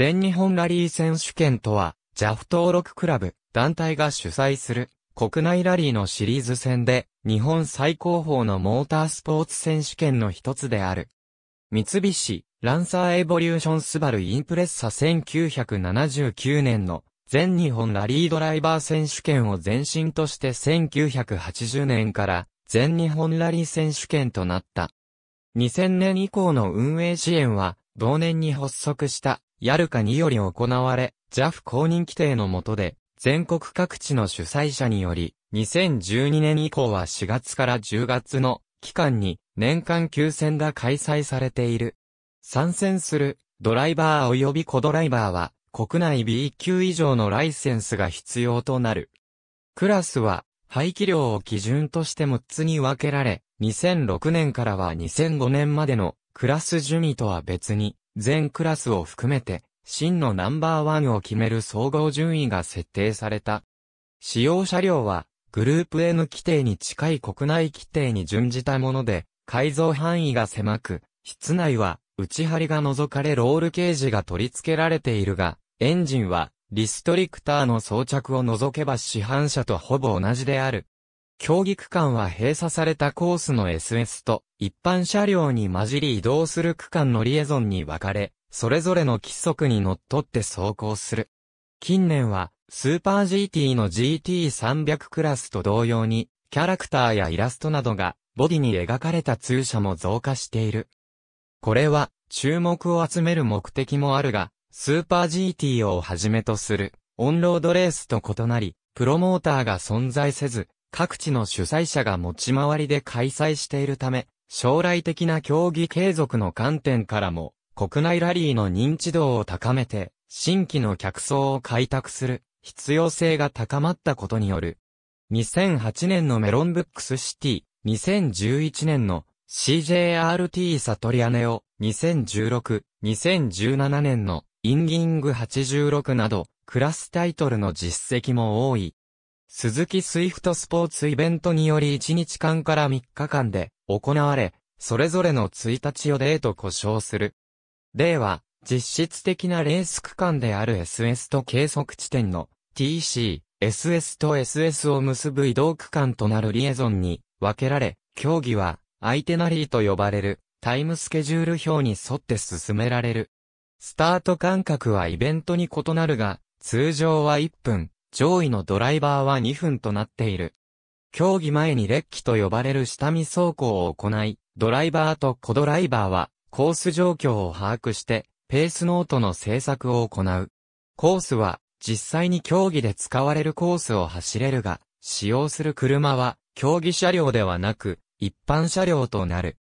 全日本ラリー選手権とは、JAF 登録クラブ、団体が主催する、国内ラリーのシリーズ戦で、日本最高峰のモータースポーツ選手権の一つである。三菱、ランサーエボリューションスバルインプレッサ1979年の全日本ラリードライバー選手権を前身として1980年から全日本ラリー選手権となった。2000年以降の運営支援は同年に発足したヤルカにより行われ、JAF 公認規定の下で、全国各地の主催者により、2012年以降は4月から10月の期間に年間9戦が開催されている。参戦するドライバー及び小ドライバーは国内 B 級以上のライセンスが必要となる。クラスは排気量を基準として6つに分けられ、2006年からは2005年までのクラス順位とは別に全クラスを含めて、真のナンバーワンを決める総合順位が設定された。使用車両は、グループ N 規定に近い国内規定に準じたもので、改造範囲が狭く、室内は、内張りが除かれロールケージが取り付けられているが、エンジンは、リストリクターの装着を除けば市販車とほぼ同じである。競技区間は閉鎖されたコースの SS と一般車両に混じり移動する区間のリエゾンに分かれ、それぞれの規則にのっとって走行する。近年はスーパー GT の GT300 クラスと同様にキャラクターやイラストなどがボディに描かれた通車も増加している。これは注目を集める目的もあるが、スーパー GT をはじめとするオンロードレースと異なり、プロモーターが存在せず、各地の主催者が持ち回りで開催しているため、将来的な競技継続の観点からも、国内ラリーの認知度を高めて、新規の客層を開拓する必要性が高まったことによる。2008年のメロンブックスシティ、2011年の CJRT サトリアネオ、2016、2017年のインギング86など、クラスタイトルの実績も多い、鈴木スイフトスポーツイベントにより1日間から3日間で行われ、それぞれの1日を例と呼称する。例は、実質的なレース区間である SS と計測地点の TC、SS と SS を結ぶ移動区間となるリエゾンに分けられ、競技はアイテナリーと呼ばれるタイムスケジュール表に沿って進められる。スタート間隔はイベントに異なるが、通常は1分、上位のドライバーは2分となっている。競技前にレッキと呼ばれる下見走行を行い、ドライバーとコドライバーは、コース状況を把握して、ペースノートの制作を行う。コースは、実際に競技で使われるコースを走れるが、使用する車は、競技車両ではなく、一般車両となる。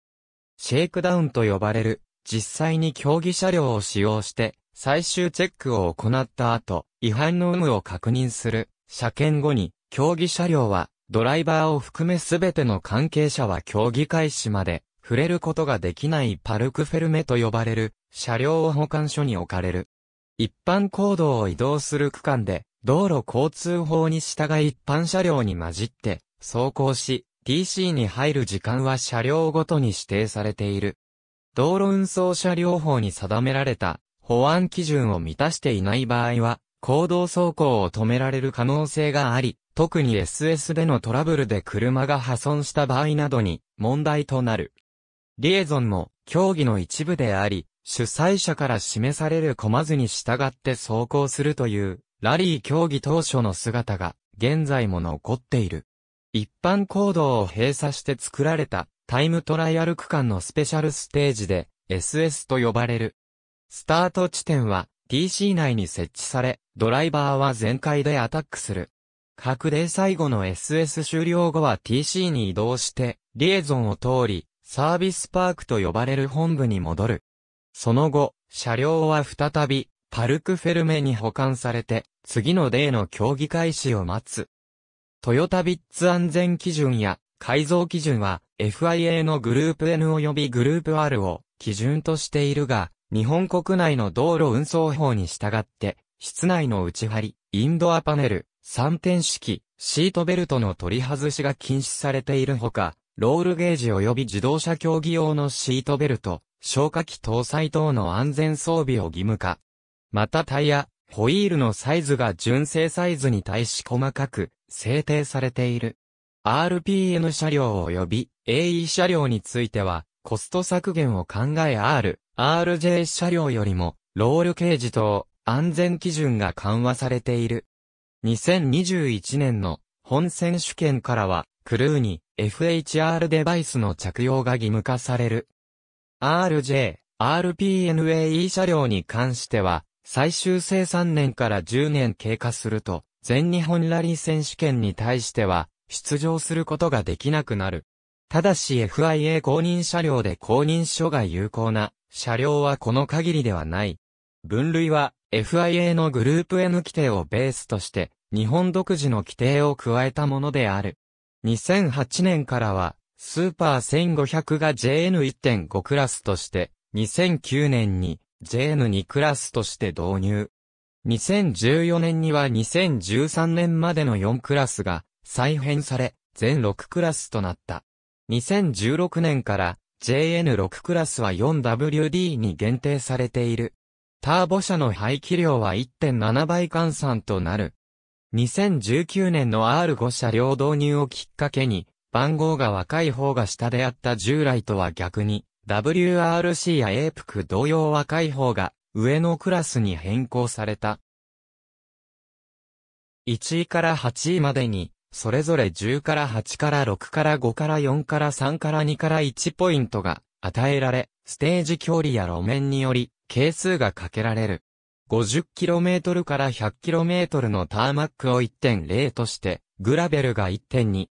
シェイクダウンと呼ばれる、実際に競技車両を使用して、最終チェックを行った後、違反の有無を確認する。車検後に、競技車両は、ドライバーを含めすべての関係者は競技開始まで、触れることができないパルクフェルメと呼ばれる、車両を保管所に置かれる。一般行動を移動する区間で、道路交通法に従い一般車両に混じって、走行し、TC に入る時間は車両ごとに指定されている。道路運送車両法に定められた、保安基準を満たしていない場合は、行動走行を止められる可能性があり、特に SS でのトラブルで車が破損した場合などに問題となる。リエゾンも競技の一部であり、主催者から示されるコマ図に従って走行するという、ラリー競技当初の姿が現在も残っている。一般行動を閉鎖して作られたタイムトライアル区間のスペシャルステージで SS と呼ばれる。スタート地点は TC 内に設置され、ドライバーは全開でアタックする。各ー最後の SS 終了後は TC に移動して、リエゾンを通り、サービスパークと呼ばれる本部に戻る。その後、車両は再び、パルクフェルメに保管されて、次のデーの競技開始を待つ。トヨタビッツ安全基準や改造基準は FIA のグループ N 及びグループ R を基準としているが、日本国内の道路運送法に従って室内の内張り、インドアパネル、三点式、シートベルトの取り外しが禁止されているほか、ロールゲージ及び自動車競技用のシートベルト、消火器搭載等の安全装備を義務化。またタイヤ、ホイールのサイズが純正サイズに対し細かく制定されている。RPN 車両及び AE 車両については、コスト削減を考え R、RJ 車両よりも、ロールケージ等、安全基準が緩和されている。2021年の本選手権からは、クルーに FHR デバイスの着用が義務化される。RJ、RPNAE 車両に関しては、最終生産年から10年経過すると、全日本ラリー選手権に対しては、出場することができなくなる。ただし FIA 公認車両で公認書が有効な車両はこの限りではない。分類は FIA のグループ N 規定をベースとして、日本独自の規定を加えたものである。2008年からは、スーパー1500が JN1.5 クラスとして、2009年に JN2 クラスとして導入。2014年には2013年までの4クラスが再編され、全6クラスとなった。2016年から JN6 クラスは 4WD に限定されている。ターボ車の排気量は1.7倍換算となる。2019年の R5 車両導入をきっかけに、番号が若い方が下であった従来とは逆に、WRC や APC 同様若い方が上のクラスに変更された。1位から8位までに、それぞれ10から8から6から5から4から3から2から1ポイントが与えられ、ステージ距離や路面により、係数がかけられる。50km から 100km のターマックを1.0として、グラベルが1.2。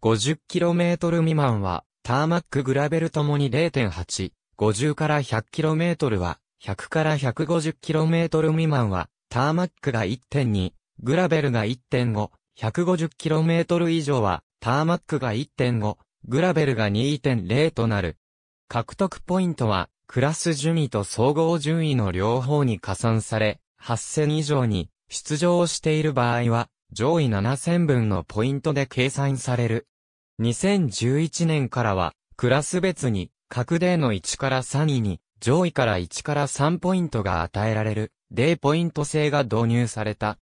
50km 未満は、ターマックグラベルともに0.8。50から 100km は、100から 150km 未満は、ターマックが1.2、グラベルが1.5、150km 以上は、ターマックが1.5、グラベルが2.0となる。獲得ポイントは、クラス順位と総合順位の両方に加算され、8 0以上に出場をしている場合は、上位7 0分のポイントで計算される。2011年からは、クラス別に、各デーの1から3位に、上位から1から3ポイントが与えられる、デーポイント制が導入された。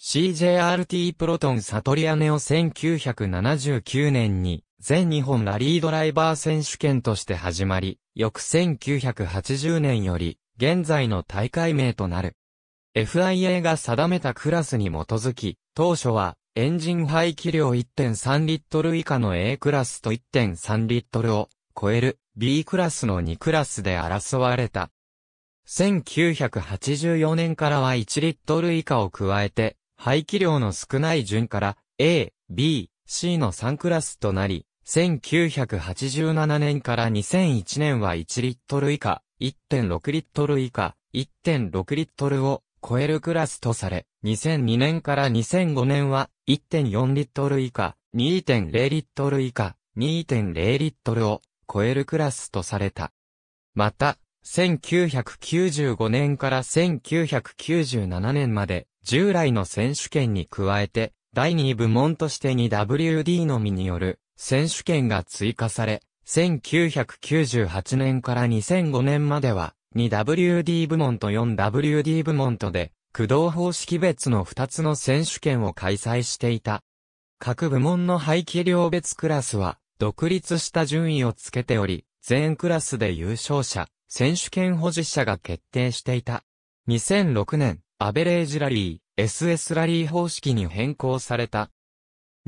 CJRT プロトンサトリアネを1979年に全日本ラリードライバー選手権として始まり、翌1980年より、現在の大会名となる。FIA が定めたクラスに基づき、当初は、エンジン排気量1.3リットル以下の A クラスと1.3リットルを超える B クラスの2クラスで争われた。1984年からは1リットル以下を加えて、排気量の少ない順から A、B、C の3クラスとなり、1987年から2001年は1リットル以下、1.6リットル以下、1.6リットルを超えるクラスとされ、2002年から2005年は1.4リットル以下、2.0リットル以下、2.0リットルを超えるクラスとされた。また、1995年から1997年まで、従来の選手権に加えて、第2部門として 2WD のみによる選手権が追加され、1998年から2005年までは、2WD 部門と 4WD 部門とで、駆動方式別の2つの選手権を開催していた。各部門の排気量別クラスは、独立した順位をつけており、全クラスで優勝者、選手権保持者が決定していた。2006年、アベレージラリー、SS ラリー方式に変更された。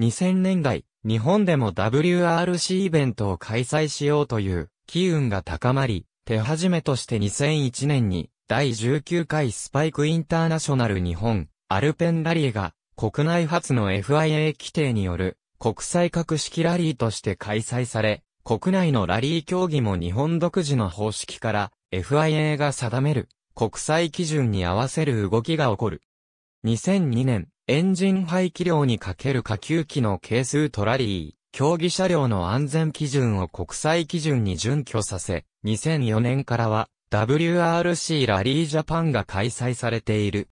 2000年代、日本でも WRC イベントを開催しようという機運が高まり、手始めとして2001年に第19回スパイクインターナショナル日本アルペンラリーが国内初の FIA 規定による国際格式ラリーとして開催され、国内のラリー競技も日本独自の方式から FIA が定める国際基準に合わせる動きが起こる。2002年、エンジン排気量にかける下級機の係数トラリー、競技車両の安全基準を国際基準に準拠させ、2004年からは WRC ラリージャパンが開催されている。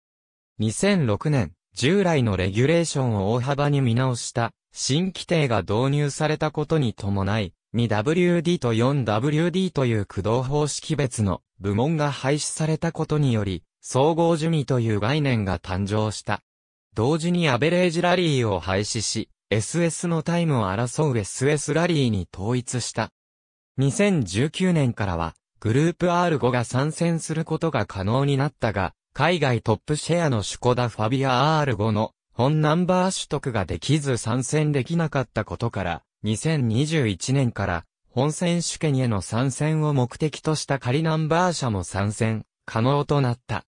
2006年、従来のレギュレーションを大幅に見直した新規定が導入されたことに伴い、2WD と 4WD という駆動方式別の部門が廃止されたことにより、総合順位という概念が誕生した。同時にアベレージラリーを廃止し、SS のタイムを争う SS ラリーに統一した。2019年からは、グループ R5 が参戦することが可能になったが、海外トップシェアのシュコダファビア R5 の本ナンバー取得ができず参戦できなかったことから、2021年から本選手権への参戦を目的とした仮ナンバー車も参戦可能となった。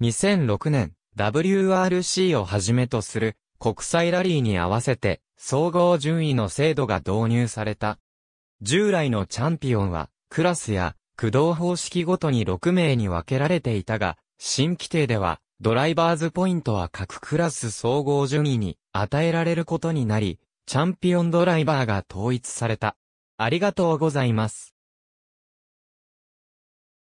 2006年、WRC をはじめとする国際ラリーに合わせて総合順位の制度が導入された。従来のチャンピオンはクラスや駆動方式ごとに6名に分けられていたが、新規定ではドライバーズポイントは各クラス総合順位に与えられることになり、チャンピオンドライバーが統一された。ありがとうございます。